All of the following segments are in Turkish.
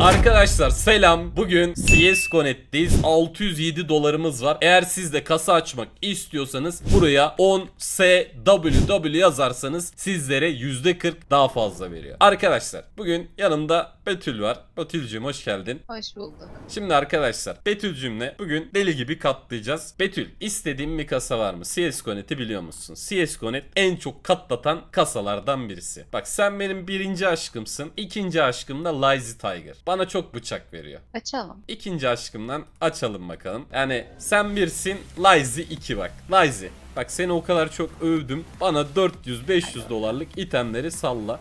Arkadaşlar selam. Bugün CS 607 dolarımız var. Eğer siz de kasa açmak istiyorsanız buraya 10SWW yazarsanız sizlere %40 daha fazla veriyor. Arkadaşlar bugün yanımda Betül var. Betülcüğüm hoş geldin. Hoş bulduk. Şimdi arkadaşlar Betülcüğümle bugün deli gibi katlayacağız. Betül istediğin bir kasa var mı? CSGONet'i biliyor musun? CSGONet en çok katlatan kasalardan birisi. Bak sen benim birinci aşkımsın. İkinci aşkım da Lazy Tiger. Bana çok bıçak veriyor. Açalım. İkinci aşkımdan açalım bakalım. Yani sen birsin Lazy 2 bak. Lazy. Bak seni o kadar çok övdüm. Bana 400-500 dolarlık itemleri salla.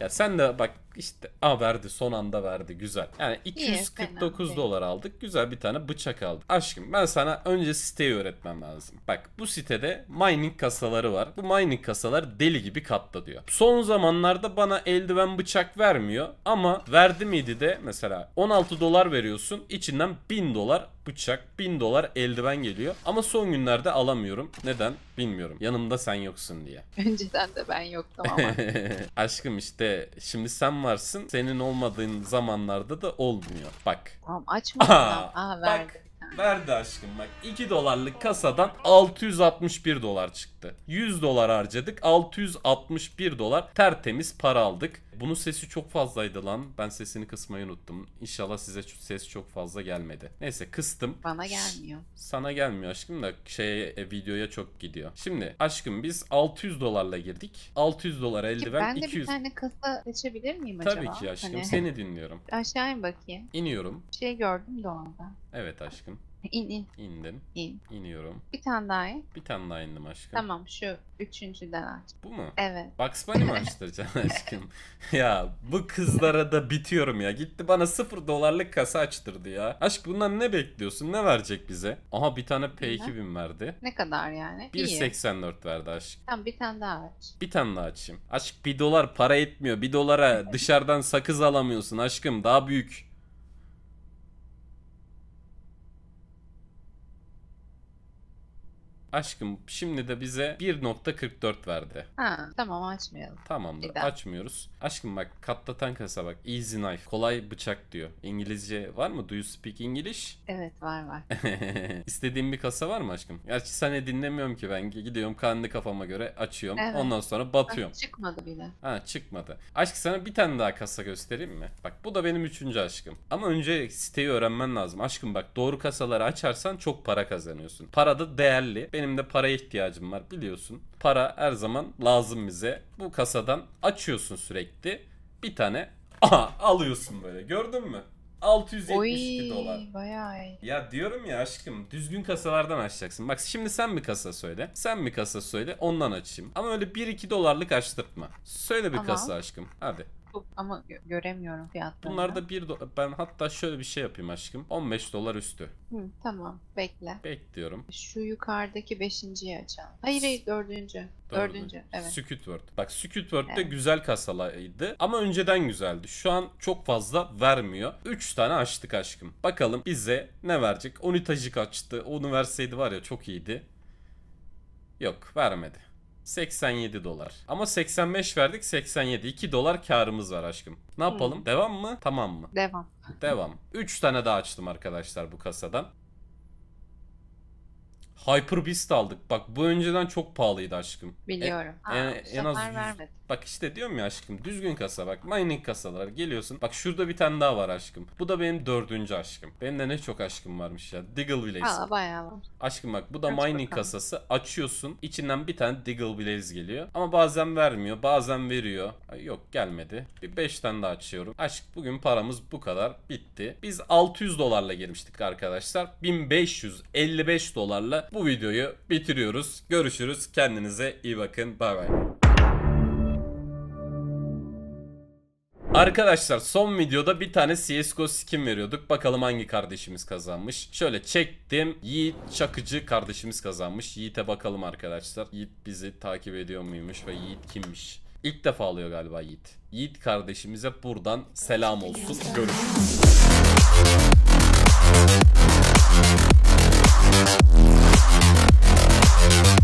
Ya sen de bak işte a verdi son anda verdi güzel. Yani 249 İyi, dolar aldık güzel bir tane bıçak aldık. Aşkım ben sana önce siteyi öğretmem lazım. Bak bu sitede mining kasaları var. Bu mining kasalar deli gibi katla diyor. Son zamanlarda bana eldiven bıçak vermiyor ama verdi miydi de mesela 16 dolar veriyorsun içinden 1000 dolar bıçak, 1000 dolar eldiven geliyor. Ama son günlerde alamıyorum. Neden? Bilmiyorum. Yanımda sen yoksun diye. Önceden de ben yoktum ama. Aşkım işte şimdi sen varsın. Senin olmadığın zamanlarda da olmuyor. Bak. Tamam açma. Aa, Aa verdi. Bak. Verdi aşkım bak 2 dolarlık kasadan 661 dolar çıktı. 100 dolar harcadık 661 dolar tertemiz para aldık. Bunun sesi çok fazlaydı lan. Ben sesini kısmayı unuttum. İnşallah size ses çok fazla gelmedi. Neyse kıstım. Bana gelmiyor. Sana gelmiyor aşkım da şey videoya çok gidiyor. Şimdi aşkım biz 600 dolarla girdik. 600 dolar eldiven ben 200. Ben de bir tane kasa seçebilir miyim acaba? Tabii ki aşkım hani... seni dinliyorum. Aşağı in bakayım. İniyorum. Bir şey gördüm de orada. Evet aşkım. İn in. İndim. İn. İniyorum. Bir tane daha in. Bir tane daha indim aşkım. Tamam şu üçüncüden aç. Bu mu? Evet. Bugs Bunny mi açtıracaksın aşkım? ya bu kızlara da bitiyorum ya. Gitti bana sıfır dolarlık kasa açtırdı ya. Aşk bundan ne bekliyorsun? Ne verecek bize? Aha bir tane P2000 verdi. Ne kadar yani? 1.84 verdi aşk. Tamam bir tane daha aç. Bir tane daha açayım. Aşk bir dolar para etmiyor. Bir dolara dışarıdan sakız alamıyorsun aşkım. Daha büyük Aşkım şimdi de bize 1.44 verdi. Ha, tamam açmayalım. Tamamdır Bir daha. açmıyoruz. Aşkım bak katlatan kasa bak. Easy knife. Kolay bıçak diyor. İngilizce var mı? Do you speak English? Evet var var. İstediğin bir kasa var mı aşkım? Gerçi seni dinlemiyorum ki ben. Gidiyorum kendi kafama göre açıyorum. Evet. Ondan sonra batıyorum. Ha, ah, çıkmadı bile. Ha çıkmadı. Aşk sana bir tane daha kasa göstereyim mi? Bak bu da benim üçüncü aşkım. Ama önce siteyi öğrenmen lazım. Aşkım bak doğru kasaları açarsan çok para kazanıyorsun. Para da değerli. Benim benim de paraya ihtiyacım var biliyorsun. Para her zaman lazım bize. Bu kasadan açıyorsun sürekli. Bir tane aha, alıyorsun böyle gördün mü? 672 Oy, dolar. Bayağı Ya diyorum ya aşkım düzgün kasalardan açacaksın. Bak şimdi sen bir kasa söyle. Sen bir kasa söyle ondan açayım. Ama öyle 1-2 dolarlık açtırtma. Söyle bir Ama. kasa aşkım. Hadi ama göremiyorum fiyatlarını. Bunlar da 1 dolar. Ben hatta şöyle bir şey yapayım aşkım. 15 dolar üstü. Hı, tamam bekle. Bekliyorum. Şu yukarıdaki beşinciyi açalım. Hayır hayır dördüncü. Dördüncü. Evet. Squidward. Bak Squidward'da Evet. güzel kasalaydı ama önceden güzeldi. Şu an çok fazla vermiyor. 3 tane açtık aşkım. Bakalım bize ne verecek? Onitajik açtı. Onu verseydi var ya çok iyiydi. Yok vermedi. 87 dolar. Ama 85 verdik 87. 2 dolar karımız var aşkım. Ne yapalım? Hı. Hmm. Devam mı? Tamam mı? Devam. Devam. 3 tane daha açtım arkadaşlar bu kasadan. Hyper Beast aldık. Bak bu önceden çok pahalıydı aşkım. E, Biliyorum. E, Aa, en, en az 100. Bak işte diyorum ya aşkım düzgün kasa bak. Mining kasalar geliyorsun. Bak şurada bir tane daha var aşkım. Bu da benim dördüncü aşkım. Benim de ne çok aşkım varmış ya. Diggle Blaze. Aa bayağı var. Aşkım bak bu da Aç mining bakalım. kasası. Açıyorsun. içinden bir tane Diggle Blaze geliyor. Ama bazen vermiyor. Bazen veriyor. Ay, yok gelmedi. Bir beş tane daha açıyorum. Aşk bugün paramız bu kadar. Bitti. Biz 600 dolarla girmiştik arkadaşlar. 1555 dolarla bu videoyu bitiriyoruz. Görüşürüz. Kendinize iyi bakın. Bay bay. Arkadaşlar son videoda bir tane CSGO skin veriyorduk. Bakalım hangi kardeşimiz kazanmış. Şöyle çektim. Yiğit Çakıcı kardeşimiz kazanmış. Yiğit'e bakalım arkadaşlar. Yiğit bizi takip ediyor muymuş ve Yiğit kimmiş? İlk defa alıyor galiba Yiğit. Yiğit kardeşimize buradan selam olsun. Görüşürüz. Thank you.